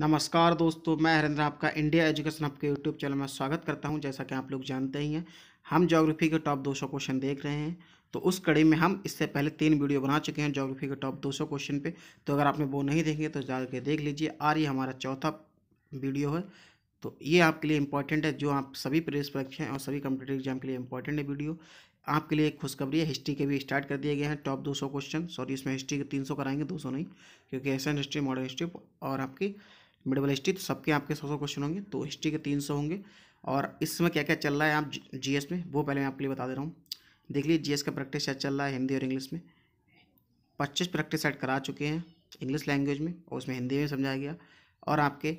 नमस्कार दोस्तों मैं हरेंद्र आपका इंडिया एजुकेशन आपके यूट्यूब चैनल में स्वागत करता हूं जैसा कि आप लोग जानते ही हैं हम जोग्राफी के टॉप 200 क्वेश्चन देख रहे हैं तो उस कड़ी में हम इससे पहले तीन वीडियो बना चुके हैं ज्योग्राफी के टॉप 200 क्वेश्चन पे तो अगर आपने वो नहीं देखेंगे तो जा के देख लीजिए आ रही हमारा चौथा वीडियो है तो ये आपके लिए इंपॉर्टेंट है जो आप सभी प्रेस हैं और सभी कम्पिटेटिव एग्जाम के लिए इंपॉर्टेंट है वीडियो आपके लिए एक खुशखबरी है हिस्ट्री के भी स्टार्ट कर दिए गए हैं टॉप 200 क्वेश्चन सॉरी इसमें हिस्ट्री के 300 कराएंगे 200 नहीं क्योंकि एशियन हिस्ट्री मॉडर्न हिस्ट्री और आपकी मिड हिस्ट्री तो सबके आपके सौ सौ क्वेश्चन होंगे तो हिस्ट्री के तीन सौ होंगे और इसमें क्या क्या चल रहा है आप एस में वो पहले मैं आपके लिए बता दे रहा हूँ देख लीजिए एस का प्रैक्टिस सेट चल रहा है हिंदी और इंग्लिश में पच्चीस प्रैक्टिस सेट करा चुके हैं इंग्लिश लैंग्वेज में और उसमें हिंदी में समझाया गया और आपके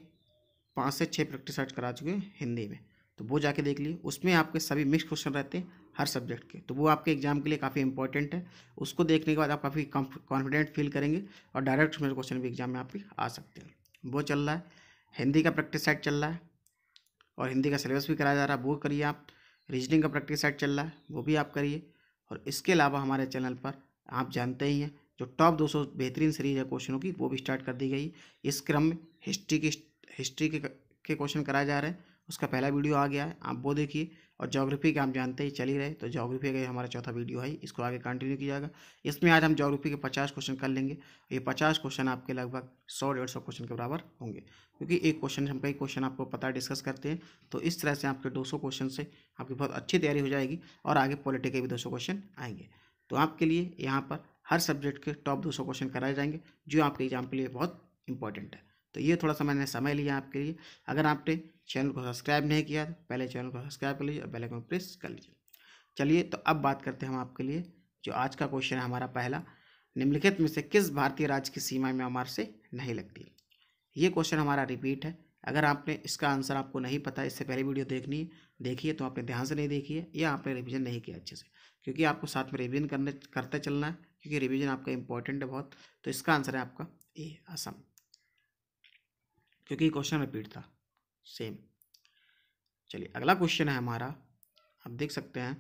पाँच से छः प्रैक्टिस सेट करा चुके हैं हिंदी में तो वो जाके देख लीजिए उसमें आपके सभी मिक्स क्वेश्चन रहते हैं हर सब्जेक्ट के तो वो आपके एग्जाम के लिए काफ़ी इंपॉर्टेंट है उसको देखने के बाद आप काफ़ी कॉन्फिडेंट फील करेंगे और डायरेक्ट क्वेश्चन भी एग्जाम में आपके आ सकते हैं वो चल रहा है हिंदी का प्रैक्टिस सेट चल रहा है और हिंदी का सिलेबस भी कराया जा रहा है वो करिए आप रीजनिंग का प्रैक्टिस सेट चल रहा है वो भी आप करिए और इसके अलावा हमारे चैनल पर आप जानते ही हैं जो टॉप 200 बेहतरीन सीरीज है क्वेश्चनों की वो भी स्टार्ट कर दी गई इस क्रम में हिस्ट्री की हिस्ट्री के के क्वेश्चन कराए जा रहे हैं उसका पहला वीडियो आ गया है आप वो देखिए और जोग्राफी का हम जानते ही चल ही रहे तो जोग्राफी का हमारा चौथा वीडियो है इसको आगे कंटिन्यू किया जाएगा इसमें आज हम जोग्राफी के पचास क्वेश्चन कर लेंगे ये पचास क्वेश्चन आपके लगभग सौ डेढ़ सौ क्वेश्चन के बराबर होंगे क्योंकि एक क्वेश्चन हम कई क्वेश्चन आपको पता डिस्कस करते हैं तो इस तरह से आपके दो सौ क्वेश्चन से आपकी बहुत अच्छी तैयारी हो जाएगी और आगे पॉलिटिक के भी दो सौ क्वेश्चन आएंगे तो आपके लिए यहाँ पर हर सब्जेक्ट के टॉप दो सौ क्वेश्चन कराए जाएंगे जो आपके एग्जाम के लिए बहुत इंपॉर्टेंट है तो ये थोड़ा सा मैंने समय लिया आपके लिए अगर आपने चैनल को सब्सक्राइब नहीं किया तो पहले चैनल को सब्सक्राइब कर लीजिए और बेल आइकन प्रेस कर लीजिए चलिए तो अब बात करते हैं हम आपके लिए जो आज का क्वेश्चन है हमारा पहला निम्नलिखित में से किस भारतीय राज्य की सीमा में हमारे से नहीं लगती ये क्वेश्चन हमारा रिपीट है अगर आपने इसका आंसर आपको नहीं पता इससे पहले वीडियो देखनी है देखिए तो आपने ध्यान से नहीं देखी है या आपने रिवीजन नहीं किया अच्छे से क्योंकि आपको साथ में रिवीजन करने करते चलना है क्योंकि रिवीजन आपका इंपॉर्टेंट है बहुत तो इसका आंसर है आपका ए असम क्योंकि क्वेश्चन रिपीट था सेम चलिए अगला क्वेश्चन है हमारा आप देख सकते हैं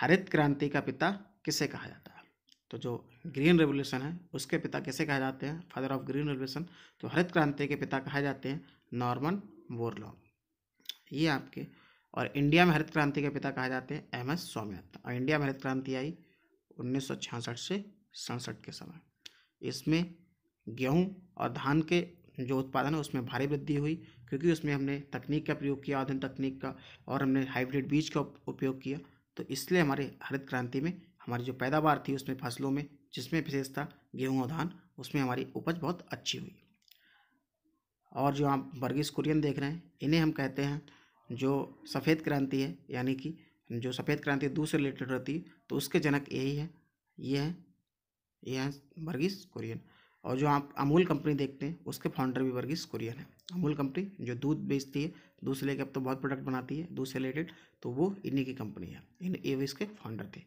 हरित क्रांति का पिता किसे कहा जाता है तो जो ग्रीन रेवोल्यूशन है उसके पिता किसे कहा जाते हैं फादर ऑफ ग्रीन रेवोल्यूशन तो हरित क्रांति के पिता कहा जाते हैं नॉर्मन वोरलॉन्ग ये आपके और इंडिया में हरित क्रांति के पिता कहा जाते हैं एम एस स्वामीनाथन और इंडिया में हरित क्रांति आई उन्नीस से सड़सठ के समय इसमें गेहूं और धान के जो उत्पादन है उसमें भारी वृद्धि हुई क्योंकि उसमें हमने तकनीक का प्रयोग किया आधुनिक तकनीक का और हमने हाइब्रिड बीज का उपयोग किया तो इसलिए हमारे हरित क्रांति में हमारी जो पैदावार थी उसमें फसलों में जिसमें विशेषता गेहूँ और धान उसमें हमारी उपज बहुत अच्छी हुई और जो आप वर्गीस कुरियन देख रहे हैं इन्हें हम कहते हैं जो सफ़ेद क्रांति है यानी कि जो सफ़ेद क्रांति दूसरे रिलेटेड रहती है तो उसके जनक यही है ये हैं ये हैं वर्गीस कुरियन और जो आप अमूल कंपनी देखते हैं उसके फाउंडर भी वर्गीस कुरियन है अमूल कंपनी जो दूध बेचती है दूध से लेकर अब तो बहुत प्रोडक्ट बनाती है दूध से रिलेटेड तो वो इन्हीं की कंपनी है इन ये भी इसके फाउंडर थे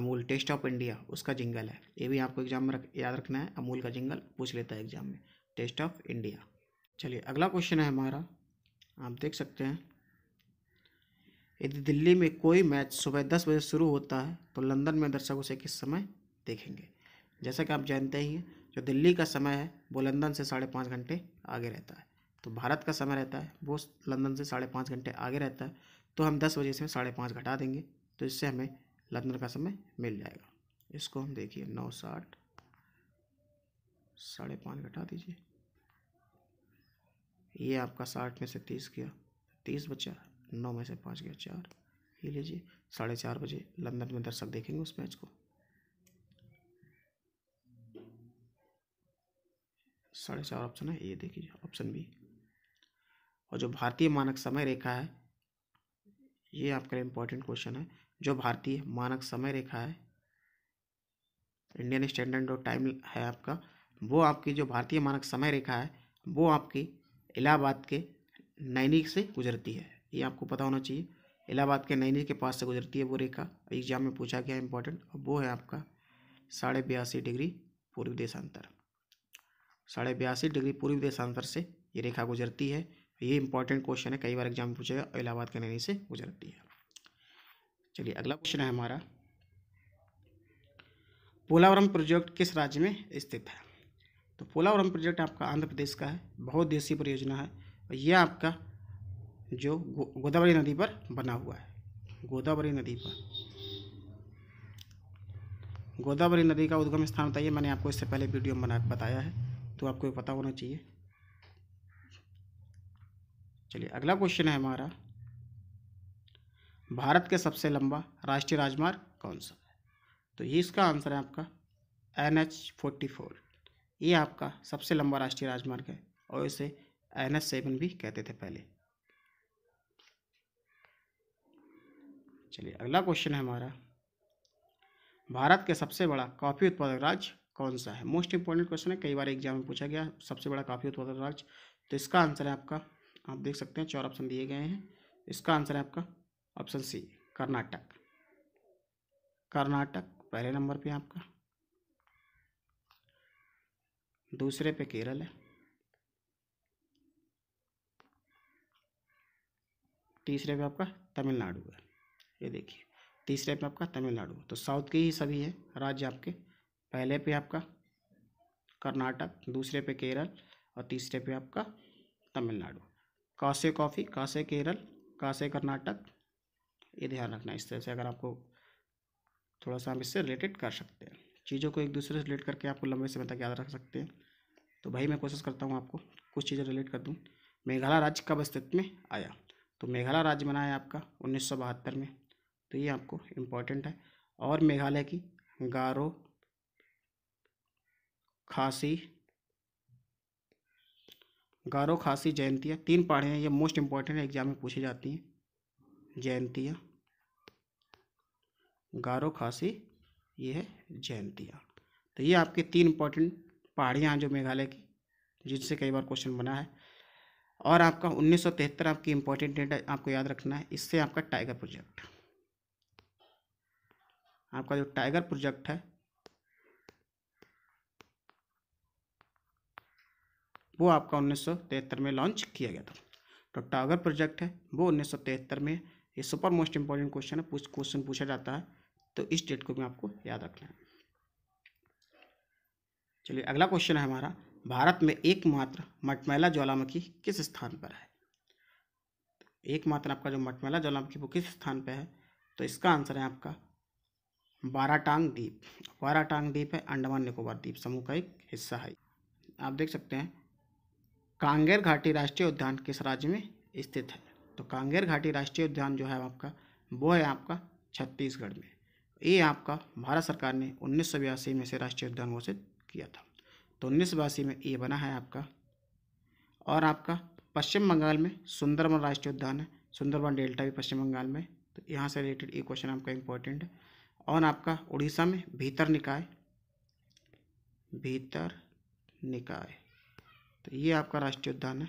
अमूल टेस्ट ऑफ इंडिया उसका जिंगल है ये भी आपको एग्जाम में रख, याद रखना है अमूल का जिंगल पूछ लेता है एग्जाम में टेस्ट ऑफ इंडिया चलिए अगला क्वेश्चन है हमारा आप देख सकते हैं यदि दिल्ली में कोई मैच सुबह दस बजे शुरू होता है तो लंदन में दर्शक उसे किस समय देखेंगे जैसा कि आप जानते ही हैं जो दिल्ली का समय है वो लंदन से साढ़े पाँच घंटे आगे रहता है तो भारत का समय रहता है वो लंदन से साढ़े पाँच घंटे आगे रहता है तो हम दस बजे से साढ़े पाँच घटा देंगे तो इससे हमें लंदन का समय मिल जाएगा इसको हम देखिए नौ साठ साढ़े पाँच घटा दीजिए ये आपका साठ में से तीस गया तीस बचा नौ में से पाँच गया चार ये लीजिए साढ़े चार बजे लंदन में दर्शक देखेंगे उस मैच को साढ़े चार ऑप्शन है ये देखिए ऑप्शन बी और जो भारतीय मानक समय रेखा है ये आपके लिए इम्पोर्टेंट क्वेश्चन है जो भारतीय मानक समय रेखा है इंडियन स्टैंडर्ड और टाइम है आपका वो आपकी जो भारतीय मानक समय रेखा है वो आपकी इलाहाबाद के नैनी से गुजरती है ये आपको पता होना चाहिए इलाहाबाद के नैनी के पास से गुजरती है वो रेखा एग्जाम में पूछा गया इम्पोर्टेंट वो है आपका साढ़े बयासी डिग्री पूर्व देशांतर साढ़े बयासी डिग्री पूर्व देशांतर से ये रेखा गुजरती है ये इंपॉर्टेंट क्वेश्चन है कई बार एग्जाम पूछेगा इलाहाबाद के नदी से गुजरती है चलिए अगला क्वेश्चन है हमारा पोलावरम प्रोजेक्ट किस राज्य में स्थित है तो पोलावरम प्रोजेक्ट आपका आंध्र प्रदेश का है बहुत देसी परियोजना है और यह आपका जो गोदावरी नदी पर बना हुआ है गोदावरी नदी पर गोदावरी नदी का उद्गम स्थान बताइए मैंने आपको इससे पहले वीडियो में बना बताया है तो आपको पता होना चाहिए चलिए अगला क्वेश्चन है हमारा भारत के सबसे लंबा राष्ट्रीय राजमार्ग कौन सा है तो ये इसका आंसर है आपका एन एच फोर्टी फोर ये आपका सबसे लंबा राष्ट्रीय राजमार्ग है और इसे एन एच सेवन भी कहते थे पहले चलिए अगला क्वेश्चन है हमारा भारत के सबसे बड़ा कॉफ़ी उत्पादक राज्य कौन सा है मोस्ट इंपॉर्टेंट क्वेश्चन है कई बार एग्जाम में पूछा गया सबसे बड़ा काफी उत्पादक राज्य तो इसका आंसर है आपका आप देख सकते हैं चार ऑप्शन दिए गए हैं इसका आंसर है आपका ऑप्शन सी कर्नाटक कर्नाटक पहले नंबर पे आपका दूसरे पे केरल है तीसरे पे आपका तमिलनाडु है ये देखिए तीसरे पे आपका तमिलनाडु तो साउथ के ही सभी है राज्य आपके पहले पे आपका कर्नाटक दूसरे पे केरल और तीसरे पे आपका तमिलनाडु कासे कॉफ़ी कासे केरल कासे कर्नाटक ये ध्यान रखना इस तरह से अगर आपको थोड़ा सा हम इससे रिलेटेड कर सकते हैं चीज़ों को एक दूसरे से रिलेट करके आपको लंबे समय तक याद रख सकते हैं तो भाई मैं कोशिश करता हूँ आपको कुछ चीज़ें रिलेट कर दूँ मेघालय राज्य कब अस्तित्व में आया तो मेघालय राज्य बनाया आपका उन्नीस में तो ये आपको इम्पोर्टेंट है और मेघालय की गारो खासी गारो खासी जयंतिया तीन पाढ़े हैं ये मोस्ट इम्पॉर्टेंट है एग्जाम में पूछी जाती हैं जयंतिया गारो खासी ये है जयंतिया तो ये आपके तीन इम्पॉर्टेंट पहाड़ियाँ हैं जो मेघालय की जिनसे कई बार क्वेश्चन बना है और आपका उन्नीस सौ तिहत्तर आपकी इम्पोर्टेंट डेट आपको याद रखना है इससे आपका टाइगर प्रोजेक्ट आपका जो टाइगर प्रोजेक्ट है वो आपका उन्नीस में लॉन्च किया गया था तो टागर प्रोजेक्ट है वो उन्नीस में ये सुपर मोस्ट इंपॉर्टेंट क्वेश्चन है पूछ क्वेश्चन पूछा जाता है तो इस डेट को भी आपको याद रखना है चलिए अगला क्वेश्चन है हमारा भारत में एकमात्र मटमैला ज्वालामुखी किस स्थान पर है एकमात्र आपका जो मटमैला ज्वालामुखी वो किस स्थान पर है तो इसका आंसर है आपका बाराटांग द्वीप बाराटांग द्वीप है अंडमान निकोबार द्वीप समूह का एक हिस्सा है आप देख सकते हैं कांगेर घाटी राष्ट्रीय उद्यान किस राज्य में स्थित है तो कांगेर घाटी राष्ट्रीय उद्यान जो है आपका वो है आपका छत्तीसगढ़ में ये आपका भारत सरकार ने उन्नीस में से राष्ट्रीय उद्यान घोषित किया था तो उन्नीस में ये बना है आपका और आपका पश्चिम बंगाल में सुंदरबन राष्ट्रीय उद्यान है सुंदरबन डेल्टा भी पश्चिम बंगाल में तो यहाँ से रिलेटेड ये क्वेश्चन आपका इम्पोर्टेंट है और आपका उड़ीसा में भीतर निकाय भीतर निकाय तो ये आपका राष्ट्रीय उद्यान है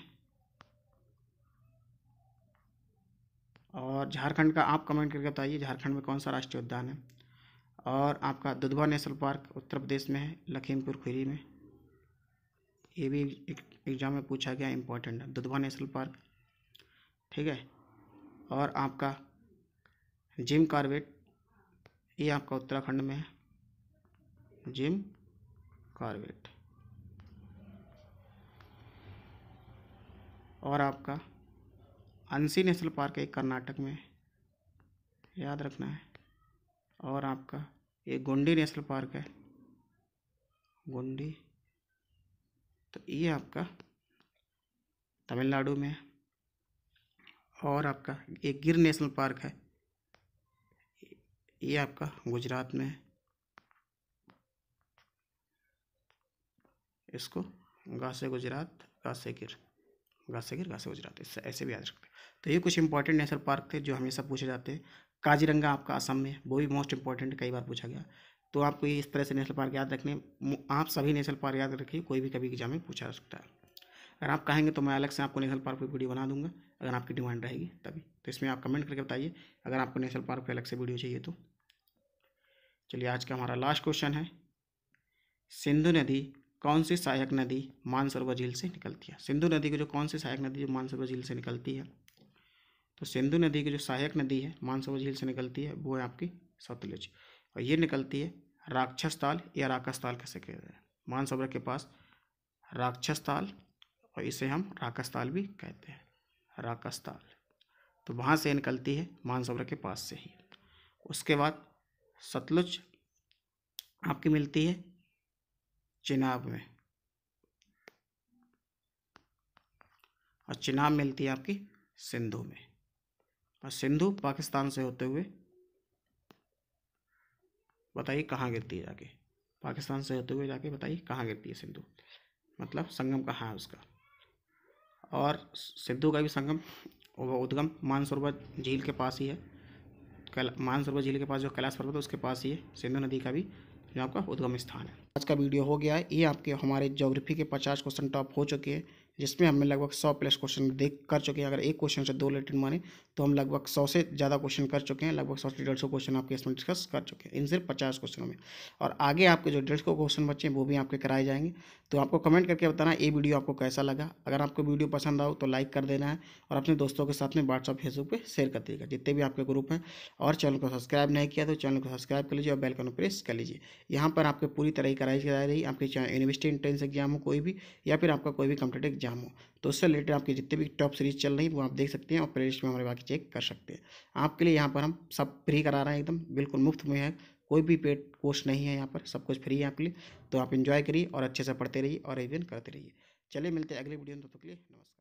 और झारखंड का आप कमेंट करके बताइए झारखंड में कौन सा राष्ट्रीय उद्यान है और आपका दुधवा नेशनल पार्क उत्तर प्रदेश में है लखीमपुर खीरी में ये भी एग्ज़ाम में पूछा गया इम्पोर्टेंट है दुधवा नेशनल पार्क ठीक है और आपका जिम कार्बेट ये आपका उत्तराखंड में है जिम कार्बेट और आपका अंसी नेशनल पार्क है कर्नाटक में याद रखना है और आपका ये गोंडी नेशनल पार्क है गोंडी तो ये आपका तमिलनाडु में और आपका ये गिर नेशनल पार्क है ये आपका गुजरात में है इसको गासे गुजरात गासे गिर गासागिर गासे गुजरात इससे ऐसे भी याद रखते तो ये कुछ इंपॉर्टेंट नेशनल पार्क थे जो हमेशा पूछे जाते हैं काजीरंगा आपका असम में वो भी मोस्ट इंपॉर्टेंट कई बार पूछा गया तो आपको ये इस तरह से नेशनल पार्क याद रखने आप सभी नेशनल पार्क याद रखिए कोई भी कभी एग्जाम में पूछा जा सकता है अगर आप कहेंगे तो मैं अलग से आपको नेशनल पार्क पर वीडियो बना दूंगा अगर आपकी डिमांड रहेगी तभी तो इसमें आप कमेंट करके बताइए अगर आपको नेशनल पार्क पर अलग से वीडियो चाहिए तो चलिए आज का हमारा लास्ट क्वेश्चन है सिंधु नदी कौन सी सहायक नदी मानसरोवर झील से निकलती है सिंधु नदी की जो कौन सी सहायक नदी जो मानसरोवर झील से निकलती है तो सिंधु नदी की जो सहायक नदी है मानसरोवर झील से निकलती है वो है आपकी सतलुज और ये निकलती है राक्षस ताल या राकस ताल कैसे कहते हैं मानसरोवर के पास राक्षस ताल और इसे हम राकस ताल भी कहते हैं राकस ताल तो वहाँ से निकलती है मानसरोवर के पास से ही उसके बाद सतलुज आपकी मिलती है चिनाब में और चिनाब मिलती है आपकी सिंधु में और सिंधु पाकिस्तान से होते हुए बताइए कहाँ गिरती है जाके पाकिस्तान से होते हुए जाके बताइए कहाँ गिरती है सिंधु मतलब संगम कहाँ है उसका और सिंधु का भी संगम उद्गम मानसरोवर झील के पास ही है कैला मानसरोवर झील के पास जो कैलाश पर्वत है उसके पास ही है सिंधु नदी का भी जो आपका उद्गम स्थान है आज का वीडियो हो गया है ये आपके हमारे ज्योग्राफी के पचास क्वेश्चन टॉप हो चुके हैं जिसमें हमें लगभग सौ प्लस क्वेश्चन देख कर चुके हैं अगर एक क्वेश्चन से दो लेटिन माने तो हम लगभग सौ से ज़्यादा क्वेश्चन कर चुके हैं लगभग सौ से डेढ़ सौ क्वेश्चन आपके इसमें डिस्कस कर चुके हैं इन सिर्फ पचास क्वेश्चनों में और आगे आपके जो डेढ़ सौ क्वेश्चन बचे हैं वो भी आपके कराए जाएंगे तो आपको कमेंट करके बताना ये वीडियो आपको कैसा लगा अगर आपको वीडियो पसंद आओ तो लाइक कर देना है और अपने दोस्तों के साथ में व्हाट्सअप फेसबुक पर शेयर कर देगा जितने भी आपके ग्रुप हैं और चैनल को सब्सक्राइब नहीं किया तो चैनल को सब्सक्राइब कर लीजिए और बेल को प्रेस कर लीजिए यहाँ पर आपके पूरी तरह ही कराई जा रही आपके यूनिवर्सिटी एंट्रेंस एग्जाम हो कोई भी या फिर आपका कोई भी कम्पिटेटिव एग्जाम हो तो उससे रिलेटेड आपके जितने भी टॉप सीरीज चल रही है वो आप देख सकते हैं और प्ले में हमारे बाकी चेक कर सकते हैं आपके लिए यहाँ पर हम सब फ्री करा रहे हैं एकदम बिल्कुल मुफ्त में है कोई भी पेड कोर्स नहीं है यहाँ पर सब कुछ फ्री है आपके लिए तो आप इन्जॉय करिए और अच्छे से पढ़ते रहिए और रिविजन करते रहिए चलिए मिलते हैं अगले वीडियो में तब तक के लिए नमस्कार